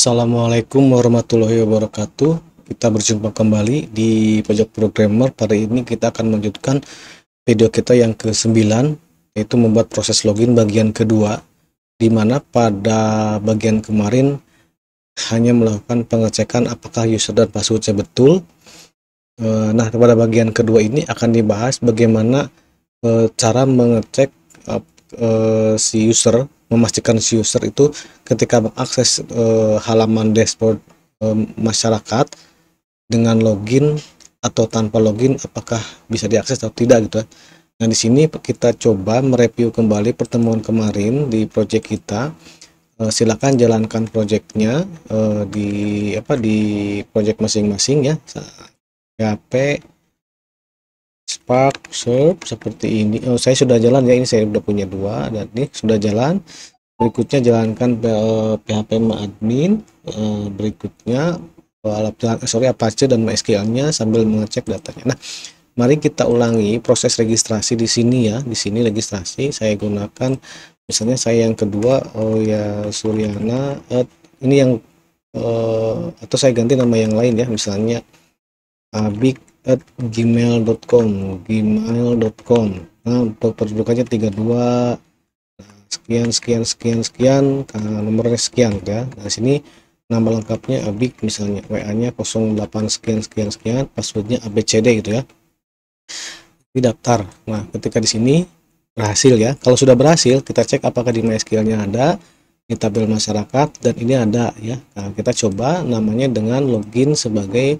Assalamualaikum warahmatullahi wabarakatuh. Kita berjumpa kembali di Pojok Programmer. Pada ini kita akan melanjutkan video kita yang ke-9 yaitu membuat proses login bagian kedua Dimana pada bagian kemarin hanya melakukan pengecekan apakah user dan passwordnya betul. Eh, nah, pada bagian kedua ini akan dibahas bagaimana eh, cara mengecek eh, si user memastikan si user itu ketika mengakses e, halaman dashboard e, masyarakat dengan login atau tanpa login apakah bisa diakses atau tidak gitu ya. Nah, di sini kita coba mereview kembali pertemuan kemarin di project kita. E, silakan jalankan projectnya e, di apa di project masing-masing ya. HP park serve seperti ini oh, saya sudah jalan ya ini saya sudah punya dua dan ini sudah jalan berikutnya jalankan PHP eh, admin eh, berikutnya eh, sorry Apache dan MySQL nya sambil mengecek datanya nah mari kita ulangi proses registrasi di sini ya di sini registrasi saya gunakan misalnya saya yang kedua oh ya Suryana ini yang atau saya ganti nama yang lain ya misalnya Abik at gmail.com gmail.com nah untuk perjudukannya 32 nah, sekian sekian sekian sekian nah, nomornya sekian ya nah sini nama lengkapnya abik misalnya WA nya 08 sekian sekian sekian passwordnya abcd gitu ya di daftar nah ketika di sini berhasil ya kalau sudah berhasil kita cek apakah di MySQL nya ada di tabel masyarakat dan ini ada ya nah, kita coba namanya dengan login sebagai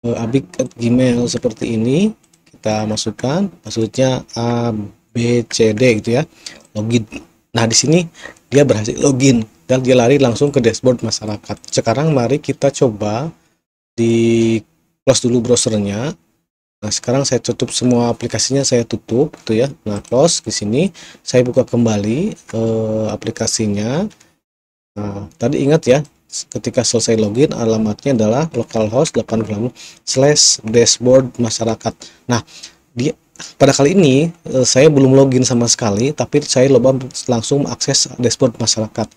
Eh, abik gmail seperti ini kita masukkan maksudnya a b c d gitu ya login nah di sini dia berhasil login dan dia lari langsung ke dashboard masyarakat sekarang mari kita coba di close dulu browsernya nah sekarang saya tutup semua aplikasinya saya tutup gitu ya nah close di sini saya buka kembali ke eh, aplikasinya nah tadi ingat ya ketika selesai login alamatnya adalah localhost 86 slash dashboard masyarakat nah di pada kali ini eh, saya belum login sama sekali tapi saya loba langsung akses dashboard masyarakat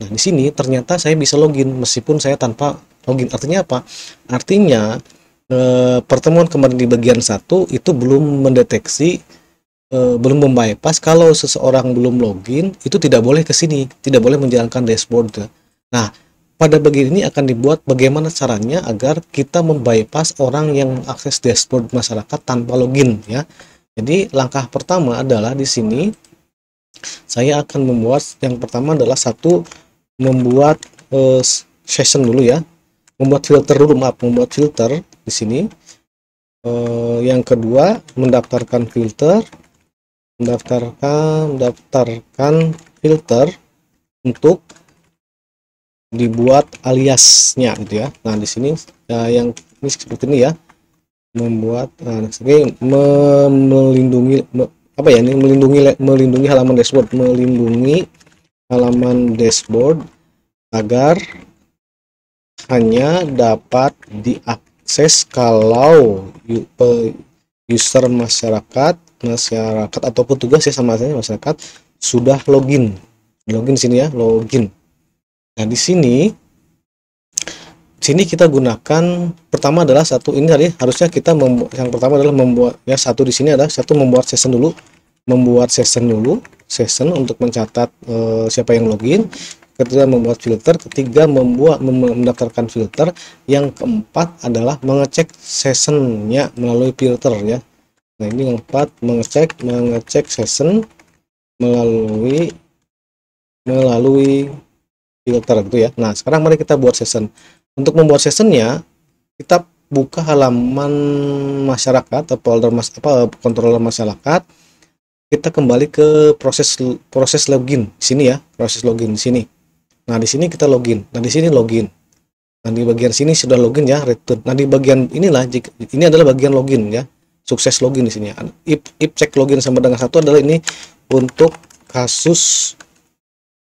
nah di sini ternyata saya bisa login meskipun saya tanpa login artinya apa artinya e, pertemuan kemarin di bagian satu itu belum mendeteksi e, belum membypass kalau seseorang belum login itu tidak boleh ke sini tidak boleh menjalankan dashboard nah pada bagian ini akan dibuat bagaimana caranya agar kita membypass orang yang mengakses dashboard masyarakat tanpa login ya. Jadi langkah pertama adalah di sini saya akan membuat yang pertama adalah satu membuat uh, session dulu ya. Membuat filter dulu maaf, membuat filter di sini. Uh, yang kedua mendaftarkan filter mendaftarkan mendaftarkan filter untuk dibuat aliasnya gitu ya nah di sini uh, yang ini seperti ini ya membuat nah ini melindungi me, apa ya ini melindungi melindungi halaman dashboard melindungi halaman dashboard agar hanya dapat diakses kalau user masyarakat masyarakat ataupun petugas ya sama saya masyarakat sudah login login sini ya login Nah, di sini sini kita gunakan pertama adalah satu ini tadi harusnya kita membuat yang pertama adalah membuat ya satu di sini adalah satu membuat session dulu membuat session dulu session untuk mencatat e, siapa yang login ketiga membuat filter ketiga membuat mendaftarkan filter yang keempat adalah mengecek sessionnya melalui filter ya nah ini yang keempat mengecek mengecek session melalui melalui field tertentu ya. Nah, sekarang mari kita buat session. Untuk membuat sessionnya, kita buka halaman masyarakat atau folder mas apa controller masyarakat. Kita kembali ke proses proses login sini ya, proses login sini. Nah, di sini kita login. Nah, di sini login. Nah, di bagian sini sudah login ya, return. Nah, di bagian inilah jika, ini adalah bagian login ya. Sukses login di sini If, if check login sama dengan satu adalah ini untuk kasus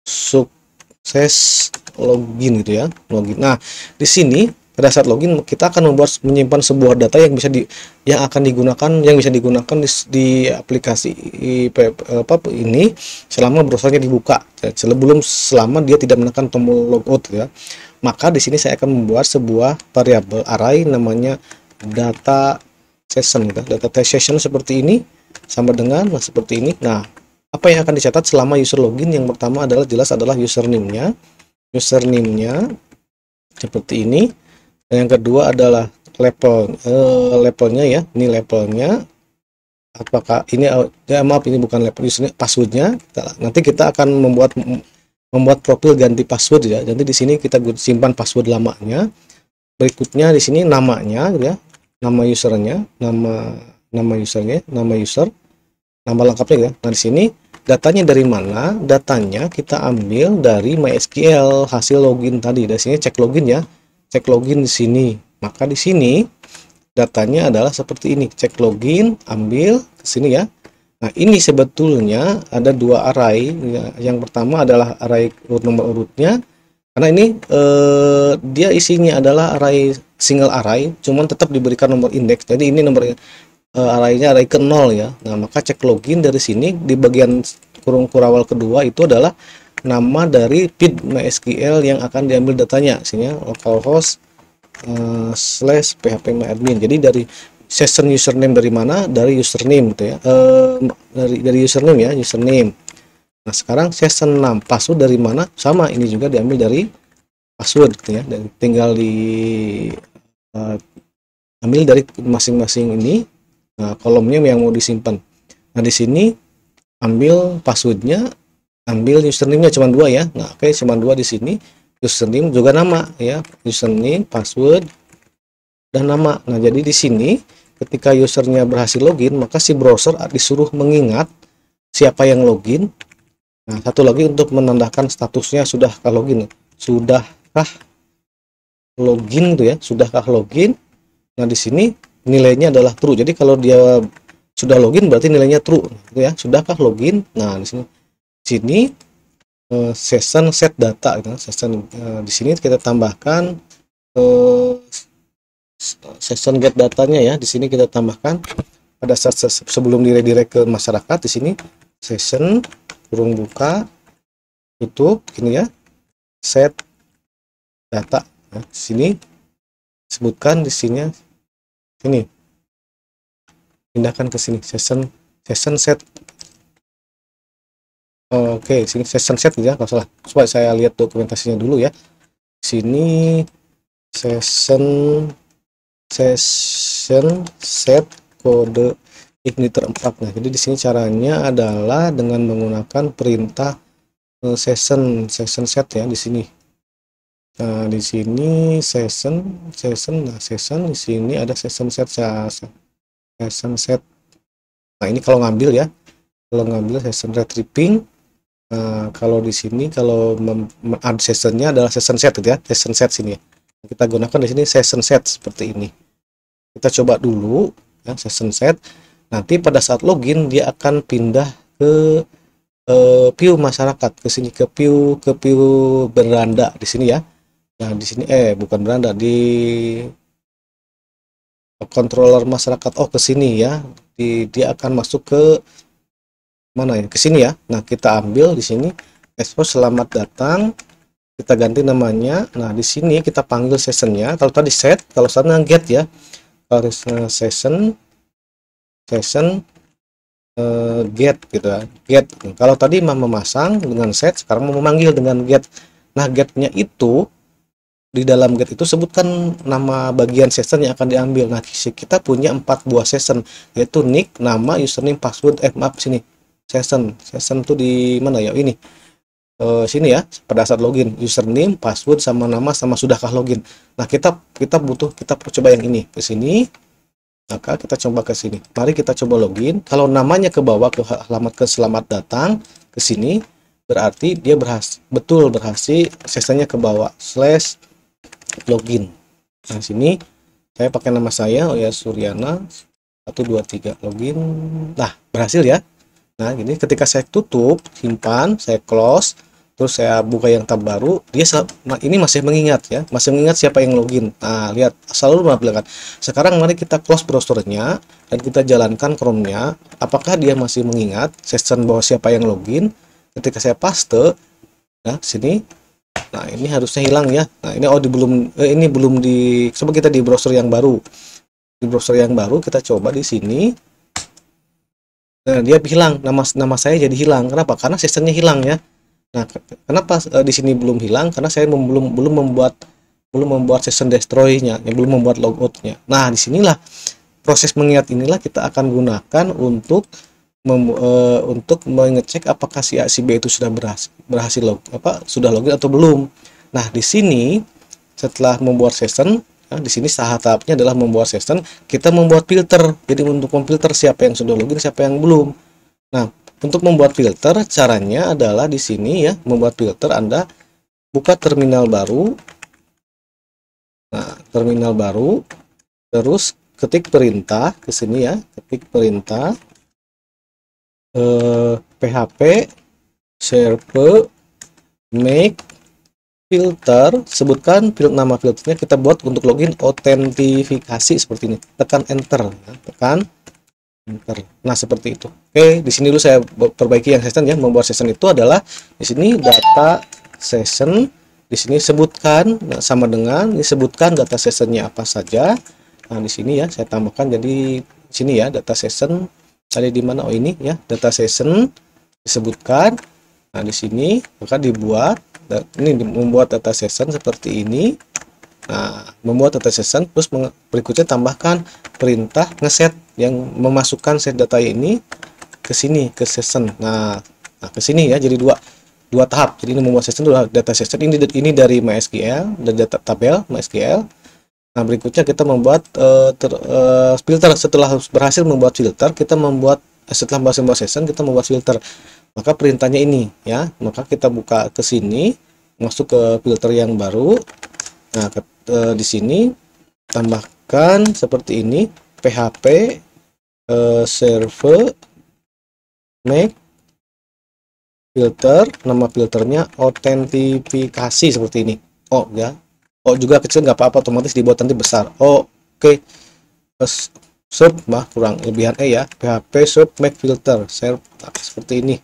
suk proses login gitu ya login nah di sini pada saat login kita akan membuat menyimpan sebuah data yang bisa di yang akan digunakan yang bisa digunakan di, di aplikasi apa ini selama browsernya dibuka ya, sebelum selama dia tidak menekan tombol logout ya maka di sini saya akan membuat sebuah variabel array namanya data session gitu data session seperti ini sama dengan nah, seperti ini nah apa yang akan dicatat selama user login yang pertama adalah jelas adalah username-nya username-nya seperti ini dan yang kedua adalah level uh, levelnya ya ini levelnya apakah ini eh, ya maaf ini bukan level username passwordnya nanti kita akan membuat membuat profil ganti password ya nanti di sini kita simpan password lamanya berikutnya di sini namanya ya nama usernya nama nama usernya nama user nama lengkapnya ya. Nah, di sini datanya dari mana? Datanya kita ambil dari MySQL hasil login tadi. Di sini cek login ya. Cek login di sini. Maka di sini datanya adalah seperti ini. Cek login, ambil ke sini ya. Nah, ini sebetulnya ada dua array. Ya, yang pertama adalah array root nomor urutnya. Karena ini eh, dia isinya adalah array single array, cuman tetap diberikan nomor indeks. Jadi ini nomor uh, eh, arraynya array ke nol ya nah maka cek login dari sini di bagian kurung kurawal kedua itu adalah nama dari feed MySQL nah, yang akan diambil datanya sini localhost uh, eh, slash php admin jadi dari session username dari mana dari username gitu ya uh, dari dari username ya username nah sekarang session 6 password dari mana sama ini juga diambil dari password gitu ya dan tinggal di uh, ambil dari masing-masing ini Eh, kolomnya yang mau disimpan. Nah di sini ambil passwordnya, ambil username-nya cuma dua ya. Nah oke okay, cuma dua di sini username juga nama ya, username, password dan nama. Nah jadi di sini ketika usernya berhasil login maka si browser disuruh mengingat siapa yang login. Nah satu lagi untuk menandakan statusnya sudah login, sudahkah login tuh ya, sudahkah login. Nah di sini nilainya adalah true. Jadi kalau dia sudah login berarti nilainya true gitu ya. Sudahkah login? Nah, di sini sini uh, session set data gitu. Ya. Session uh, di sini kita tambahkan uh, session get datanya ya. Di sini kita tambahkan pada saat sebelum diredirect ke masyarakat di sini session kurung buka tutup gini ya set data ya, di sini sebutkan di sini ya sini pindahkan ke sini session session set oke okay, sini session set ya nggak salah coba saya lihat dokumentasinya dulu ya sini session session set kode igniter 4 nah jadi di sini caranya adalah dengan menggunakan perintah eh, session session set ya di sini Nah, di sini session, session, nah session di sini ada session set, session set. Nah, ini kalau ngambil ya, kalau ngambil session retrieving, nah, eh, kalau di sini kalau add sessionnya adalah session set gitu ya, session set sini. Ya. Kita gunakan di sini session set seperti ini. Kita coba dulu ya, session set. Nanti pada saat login dia akan pindah ke uh, view masyarakat ke sini ke view ke view beranda di sini ya Nah, di sini eh bukan beranda di controller masyarakat. Oh, ke sini ya. Di, dia akan masuk ke mana ya? Ke sini ya. Nah, kita ambil di sini expo selamat datang. Kita ganti namanya. Nah, di sini kita panggil sessionnya. Kalau tadi set, kalau sana get ya. kalau eh, session session uh, get gitu ya. Get. kalau tadi memasang dengan set, sekarang memanggil dengan get. Nah, getnya itu di dalam get itu sebutkan nama bagian session yang akan diambil. Nah, kita punya empat buah session yaitu nick, nama, username, password, eh maaf sini. Session. Session tuh di mana ya? Ini. E, sini ya, pada saat login, username, password sama nama sama sudahkah login. Nah, kita kita butuh kita coba yang ini ke sini. Maka kita coba ke sini. Mari kita coba login. Kalau namanya ke bawah ke alamat ke selamat datang ke sini berarti dia berhasil betul berhasil sesenya ke bawah slash login nah sini saya pakai nama saya Oya Suryana 123 login nah berhasil ya nah ini ketika saya tutup simpan saya close terus saya buka yang tab baru dia ini masih mengingat ya masih mengingat siapa yang login nah lihat selalu menampilkan sekarang mari kita close browsernya dan kita jalankan Chrome-nya apakah dia masih mengingat session bahwa siapa yang login ketika saya paste nah sini Nah, ini harusnya hilang ya. Nah, ini oh di belum eh, ini belum di coba kita di browser yang baru. Di browser yang baru kita coba di sini. Nah, dia hilang nama nama saya jadi hilang. Kenapa? Karena sistemnya hilang ya. Nah, kenapa eh, di sini belum hilang? Karena saya belum belum membuat belum membuat session destroy-nya, ya, belum membuat logout-nya. Nah, disinilah proses mengingat inilah kita akan gunakan untuk mem, uh, untuk mengecek apakah si acb itu sudah berhasil berhasil log apa sudah login atau belum. Nah, di sini setelah membuat session Nah, di sini tahap tahapnya adalah membuat session, kita membuat filter. Jadi untuk memfilter siapa yang sudah login, siapa yang belum. Nah, untuk membuat filter caranya adalah di sini ya, membuat filter Anda buka terminal baru. Nah, terminal baru terus ketik perintah ke sini ya, ketik perintah Eh, PHP serve, make filter sebutkan field nama filternya kita buat untuk login autentifikasi seperti ini tekan enter ya. tekan enter nah seperti itu oke di sini dulu saya perbaiki yang session ya membuat session itu adalah di sini data session di sini sebutkan nah, sama dengan disebutkan data sessionnya apa saja nah di sini ya saya tambahkan jadi sini ya data session cari di mana oh ini ya data session disebutkan nah di sini maka dibuat ini membuat data session seperti ini nah membuat data session terus berikutnya tambahkan perintah ngeset yang memasukkan set data ini ke sini ke session nah, nah ke sini ya jadi dua dua tahap jadi ini membuat session dua data session ini ini dari MySQL dari data tabel MySQL Nah, berikutnya kita membuat uh, ter, uh, filter. Setelah berhasil membuat filter, kita membuat eh, setelah membuat sebuah session, kita membuat filter. Maka perintahnya ini ya. Maka kita buka ke sini, masuk ke filter yang baru. Nah, ke, uh, di sini tambahkan seperti ini PHP uh, server make filter nama filternya autentifikasi seperti ini. Oh ya, oh juga kecil nggak apa-apa otomatis dibuat nanti besar oh, oke okay. sub mah kurang lebihan eh ya php sub make filter share nah, seperti ini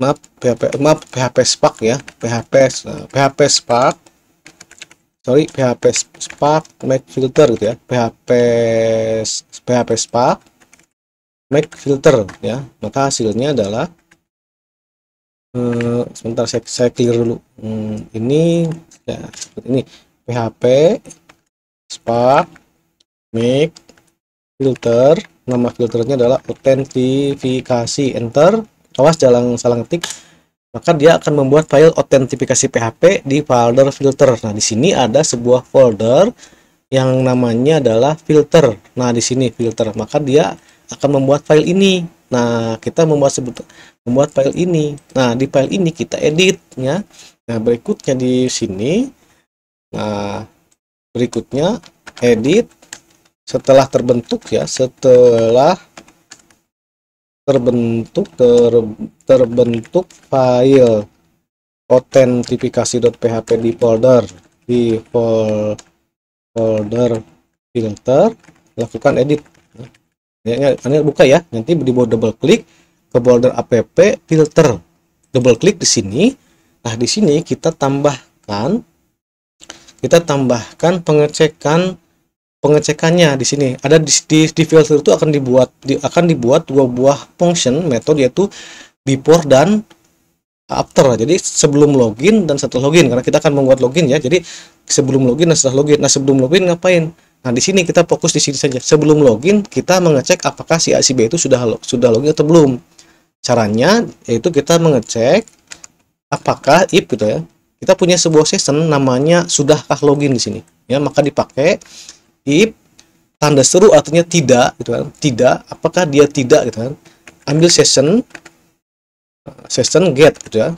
map php map php spark ya php php eh, spark sorry php spark make filter gitu ya php php spark make filter ya maka hasilnya adalah hmm, sebentar saya, saya clear dulu hmm, ini ya seperti ini PHP Spark Make filter nama filternya adalah autentifikasi enter awas jalan salah ketik maka dia akan membuat file autentifikasi PHP di folder filter. Nah, di sini ada sebuah folder yang namanya adalah filter. Nah, di sini filter, maka dia akan membuat file ini. Nah, kita membuat sebut membuat file ini. Nah, di file ini kita editnya. Nah, berikutnya di sini Nah, berikutnya edit setelah terbentuk ya, setelah terbentuk ter, terbentuk file autentifikasi.php di folder di fol, folder filter lakukan edit ya, ini ya, buka ya nanti di double klik ke folder app filter double klik di sini nah di sini kita tambahkan kita tambahkan pengecekan pengecekannya di sini ada di, di, di filter itu akan dibuat di, akan dibuat dua buah function metode yaitu before dan after jadi sebelum login dan setelah login karena kita akan membuat login ya jadi sebelum login dan setelah login nah sebelum login ngapain nah di sini kita fokus di sini saja sebelum login kita mengecek apakah si acb itu sudah sudah login atau belum caranya yaitu kita mengecek apakah if gitu ya kita punya sebuah session namanya sudahkah login di sini ya maka dipakai if tanda seru artinya tidak gitu kan tidak apakah dia tidak gitu kan ambil session session get gitu ya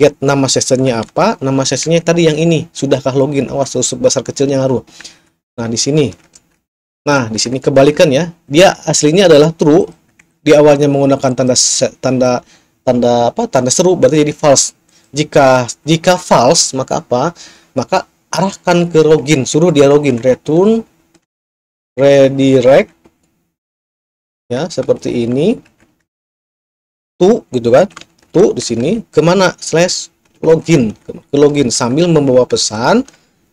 get nama sessionnya apa nama sessionnya tadi yang ini sudahkah login awas sebesar besar kecilnya ngaruh nah di sini nah di sini kebalikan ya dia aslinya adalah true di awalnya menggunakan tanda tanda tanda apa tanda seru berarti jadi false jika jika false maka apa? Maka arahkan ke login, suruh dia login, return redirect ya seperti ini to gitu kan to di sini kemana slash login ke login sambil membawa pesan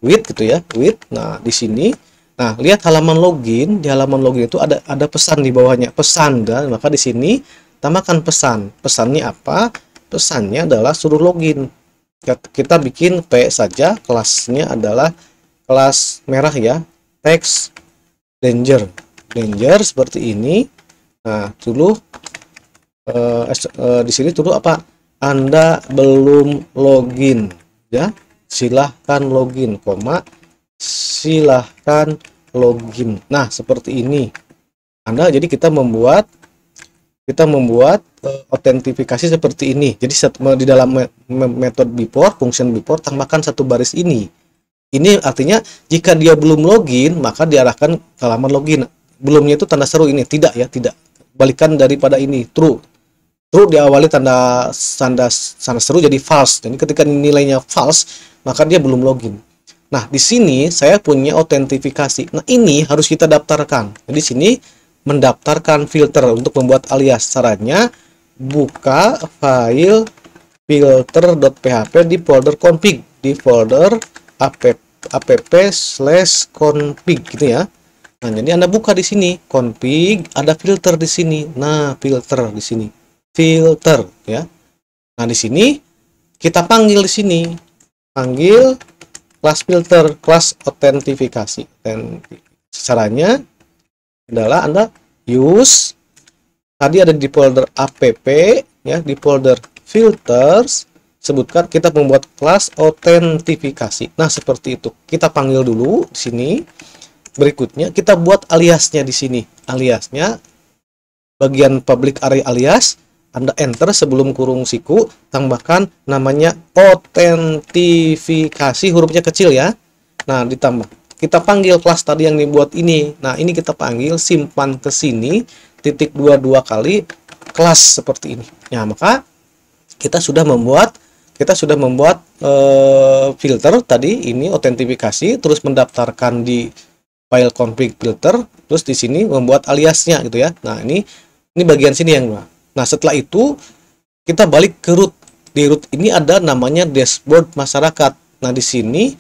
with gitu ya with nah di sini nah lihat halaman login di halaman login itu ada ada pesan di bawahnya pesan kan? maka di sini tambahkan pesan pesannya apa pesannya adalah suruh login kita bikin P saja kelasnya adalah kelas merah ya text danger danger seperti ini nah dulu eh, eh, di sini dulu apa Anda belum login ya silahkan login koma silahkan login nah seperti ini Anda jadi kita membuat kita membuat uh, autentifikasi seperti ini. Jadi di dalam metode before, function before tambahkan satu baris ini. Ini artinya jika dia belum login, maka diarahkan ke halaman login. Belumnya itu tanda seru ini, tidak ya, tidak. Balikan daripada ini, true. True diawali tanda tanda tanda seru jadi false. Jadi ketika nilainya false, maka dia belum login. Nah, di sini saya punya autentifikasi. Nah, ini harus kita daftarkan. Jadi sini mendaftarkan filter untuk membuat alias caranya buka file filter.php di folder config di folder app app slash config gitu ya nah jadi anda buka di sini config ada filter di sini nah filter di sini filter ya nah di sini kita panggil di sini panggil class filter class autentifikasi dan caranya adalah Anda use tadi ada di folder app ya di folder filters sebutkan kita membuat kelas autentifikasi. Nah, seperti itu. Kita panggil dulu di sini. Berikutnya kita buat aliasnya di sini. Aliasnya bagian public area alias anda enter sebelum kurung siku, tambahkan namanya autentifikasi hurufnya kecil ya. Nah, ditambah kita panggil kelas tadi yang dibuat ini. Nah, ini kita panggil simpan ke sini titik 22 kali kelas seperti ini. Nah, maka kita sudah membuat kita sudah membuat e, filter tadi ini otentifikasi terus mendaftarkan di file config filter terus di sini membuat aliasnya gitu ya. Nah, ini ini bagian sini yang Nah, setelah itu kita balik ke root. Di root ini ada namanya dashboard masyarakat. Nah, di sini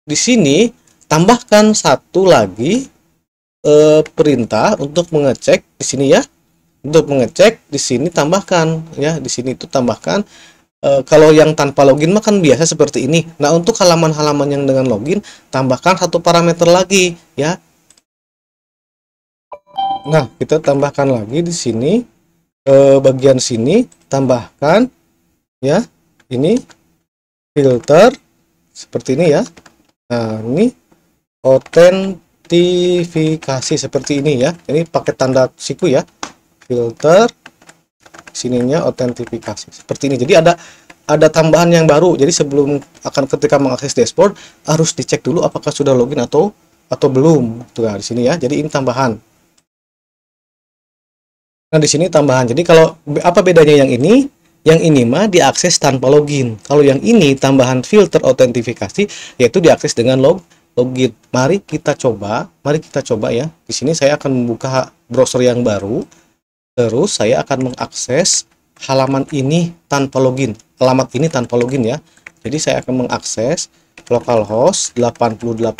di sini tambahkan satu lagi e, perintah untuk mengecek di sini ya untuk mengecek di sini tambahkan ya di sini itu tambahkan e, kalau yang tanpa login makan biasa seperti ini nah untuk halaman-halaman yang dengan login tambahkan satu parameter lagi ya nah kita tambahkan lagi di sini e, bagian sini tambahkan ya ini filter seperti ini ya nah ini autentifikasi seperti ini ya ini pakai tanda siku ya filter sininya autentifikasi seperti ini jadi ada ada tambahan yang baru jadi sebelum akan ketika mengakses dashboard harus dicek dulu apakah sudah login atau atau belum tuh nah, di sini ya jadi ini tambahan nah di sini tambahan jadi kalau apa bedanya yang ini yang ini mah diakses tanpa login kalau yang ini tambahan filter autentifikasi yaitu diakses dengan log login. Oh, mari kita coba, mari kita coba ya. Di sini saya akan membuka browser yang baru. Terus saya akan mengakses halaman ini tanpa login. Alamat ini tanpa login ya. Jadi saya akan mengakses localhost 8820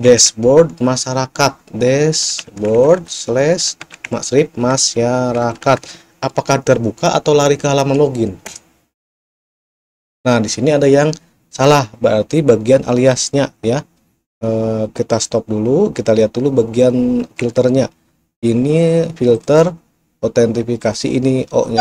dashboard masyarakat dashboard slash maksrib masyarakat apakah terbuka atau lari ke halaman login nah di sini ada yang salah berarti bagian aliasnya ya e, kita stop dulu kita lihat dulu bagian filternya ini filter otentifikasi ini o nya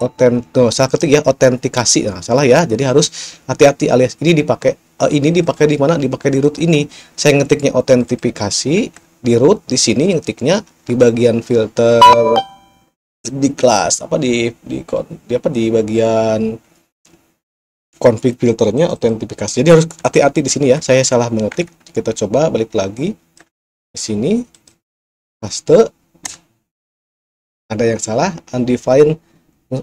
otent no, salah ketik ya otentikasi nah, salah ya jadi harus hati-hati alias ini dipakai e, ini dipakai di mana dipakai di root ini saya ngetiknya otentifikasi di root di sini ngetiknya di bagian filter di kelas apa di di, di apa di bagian config filternya autentifikasi. Jadi harus hati-hati di sini ya. Saya salah mengetik. Kita coba balik lagi di sini paste ada yang salah undefined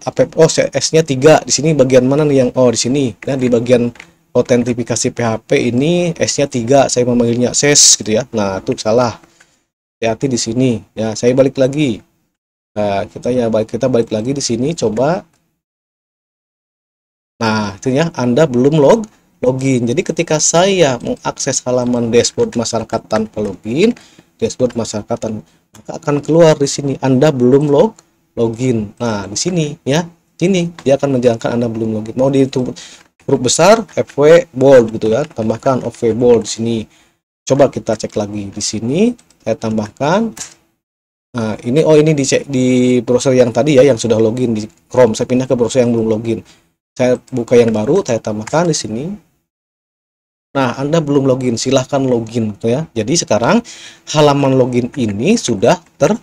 app oh CS-nya 3 di sini bagian mana nih yang oh di sini nah di bagian autentifikasi PHP ini S-nya 3 saya memanggilnya ses gitu ya nah itu salah hati-hati di sini ya saya balik lagi nah, kita ya balik kita balik lagi di sini coba Nah, artinya Anda belum log login. Jadi ketika saya mengakses halaman dashboard masyarakat tanpa login, dashboard masyarakat tanpa, maka akan keluar di sini Anda belum log login. Nah, di sini ya. sini, dia akan menjalankan Anda belum login. Mau di huruf besar FW bold gitu ya. Tambahkan OV bold di sini. Coba kita cek lagi di sini. Saya tambahkan Nah, ini oh ini di di browser yang tadi ya yang sudah login di Chrome. Saya pindah ke browser yang belum login saya buka yang baru saya tambahkan di sini Nah, Anda belum login, silahkan login gitu ya. Jadi sekarang halaman login ini sudah ter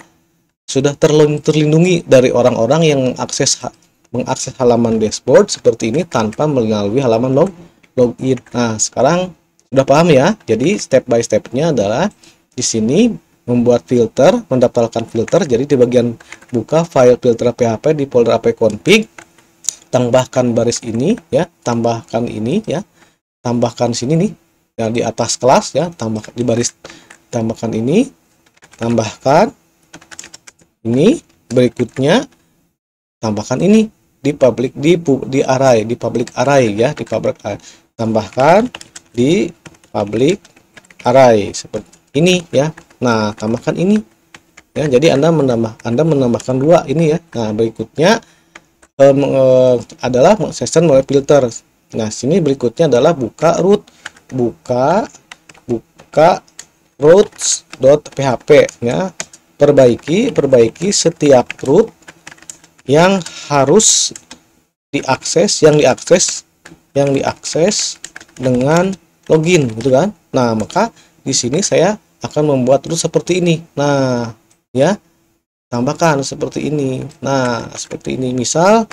sudah terlindungi dari orang-orang yang akses mengakses halaman dashboard seperti ini tanpa melalui halaman log login. Nah, sekarang sudah paham ya. Jadi step by stepnya adalah di sini membuat filter, mendaftarkan filter. Jadi di bagian buka file filter PHP di folder app config, tambahkan baris ini ya tambahkan ini ya tambahkan sini nih yang di atas kelas ya tambah di baris tambahkan ini tambahkan ini berikutnya tambahkan ini di public di di array di public array ya di public array. tambahkan di public array seperti ini ya nah tambahkan ini ya jadi anda menambah anda menambahkan dua ini ya nah berikutnya uh, adalah session mulai filter. Nah, sini berikutnya adalah buka root buka buka roots.php ya. Perbaiki perbaiki setiap root yang harus diakses yang diakses yang diakses dengan login gitu kan. Nah, maka di sini saya akan membuat root seperti ini. Nah, ya tambahkan seperti ini nah seperti ini misal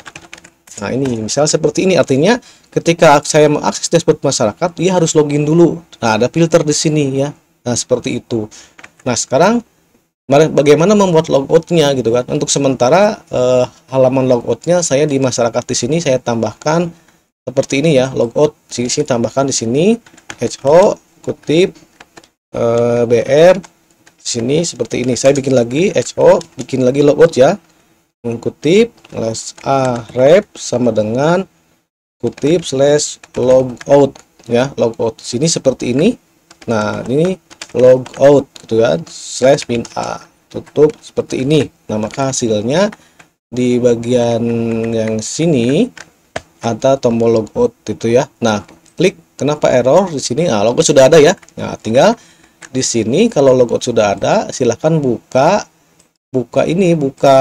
nah ini misal seperti ini artinya ketika saya mengakses dashboard masyarakat dia harus login dulu nah ada filter di sini ya nah seperti itu nah sekarang bagaimana membuat logoutnya gitu kan untuk sementara eh, halaman logoutnya saya di masyarakat di sini saya tambahkan seperti ini ya logout sini, sini tambahkan di sini echo kutip eh, br di sini seperti ini saya bikin lagi HO bikin lagi logout ya mengkutip slash a rep sama dengan kutip slash logout ya logout di sini seperti ini nah ini logout gitu kan slash min a tutup seperti ini nah maka hasilnya di bagian yang sini ada tombol logout itu ya nah klik kenapa error di sini nah logout sudah ada ya nah tinggal di sini kalau logout sudah ada silahkan buka buka ini buka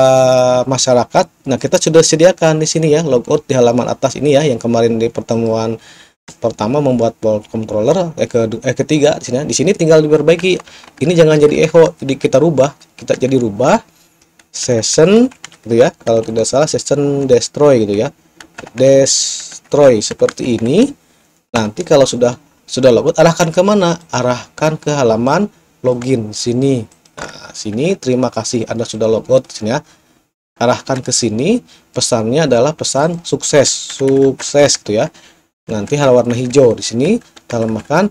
masyarakat nah kita sudah sediakan di sini ya logout di halaman atas ini ya yang kemarin di pertemuan pertama membuat bolt controller eh, ke, eh ketiga di sini ya. di sini tinggal diperbaiki ini jangan jadi echo jadi kita rubah kita jadi rubah session gitu ya kalau tidak salah session destroy gitu ya destroy seperti ini nanti kalau sudah sudah logout arahkan ke mana arahkan ke halaman login sini nah, sini terima kasih Anda sudah logout sini ya arahkan ke sini pesannya adalah pesan sukses sukses tuh gitu ya nanti hal warna hijau di sini kalau makan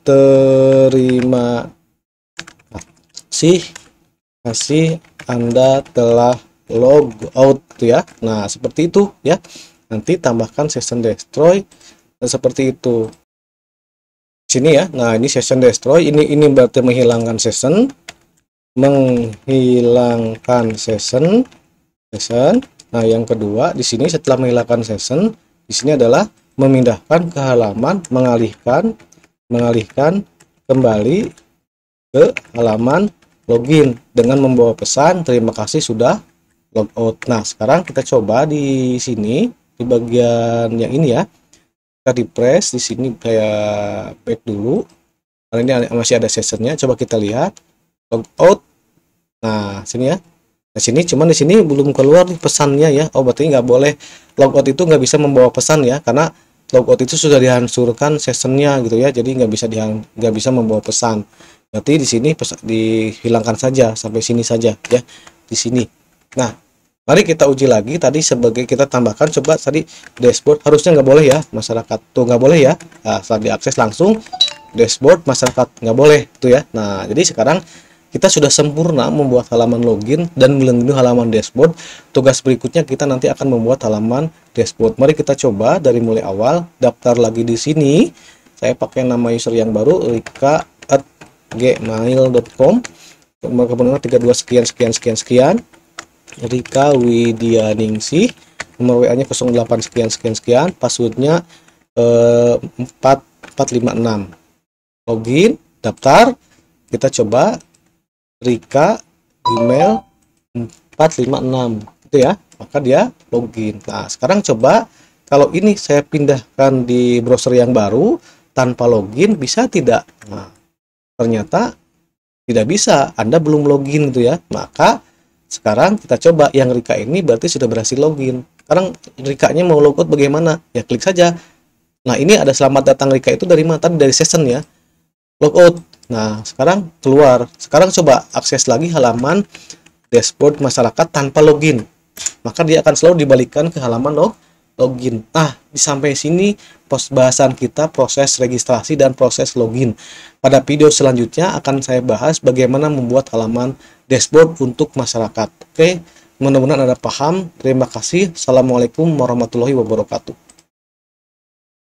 terima kasih kasih Anda telah log out gitu ya Nah seperti itu ya nanti tambahkan session destroy nah, seperti itu sini ya nah ini session destroy ini ini berarti menghilangkan session menghilangkan session session nah yang kedua di sini setelah menghilangkan session di sini adalah memindahkan ke halaman mengalihkan mengalihkan kembali ke halaman login dengan membawa pesan terima kasih sudah logout nah sekarang kita coba di sini di bagian yang ini ya kita di press di sini kayak back dulu karena ini masih ada sessionnya coba kita lihat log out nah sini ya nah sini cuman di sini belum keluar pesannya ya oh berarti nggak boleh log out itu nggak bisa membawa pesan ya karena log out itu sudah dihancurkan sessionnya gitu ya jadi nggak bisa nggak bisa membawa pesan berarti di sini dihilangkan saja sampai sini saja ya di sini nah Mari kita uji lagi tadi sebagai kita tambahkan coba tadi dashboard harusnya nggak boleh ya masyarakat tuh nggak boleh ya nah, saat diakses langsung dashboard masyarakat nggak boleh tuh ya nah jadi sekarang kita sudah sempurna membuat halaman login dan melindungi halaman dashboard tugas berikutnya kita nanti akan membuat halaman dashboard mari kita coba dari mulai awal daftar lagi di sini saya pakai nama user yang baru rika at gmail.com kemudian 32 sekian sekian sekian sekian Rika Widianingsi nomor WA nya 08 sekian sekian sekian passwordnya eh, 4456 login daftar kita coba Rika email 456 itu ya maka dia login nah sekarang coba kalau ini saya pindahkan di browser yang baru tanpa login bisa tidak nah ternyata tidak bisa Anda belum login itu ya maka sekarang kita coba yang Rika ini berarti sudah berhasil login. Sekarang Rikanya mau logout bagaimana? Ya klik saja. Nah ini ada selamat datang Rika itu dari mana? Tadi dari session ya. Logout. Nah sekarang keluar. Sekarang coba akses lagi halaman dashboard masyarakat tanpa login. Maka dia akan selalu dibalikan ke halaman log login. Ah, sampai sini pos bahasan kita proses registrasi dan proses login. Pada video selanjutnya akan saya bahas bagaimana membuat halaman dashboard untuk masyarakat. Oke, mudah-mudahan Anda paham. Terima kasih. Assalamualaikum warahmatullahi wabarakatuh.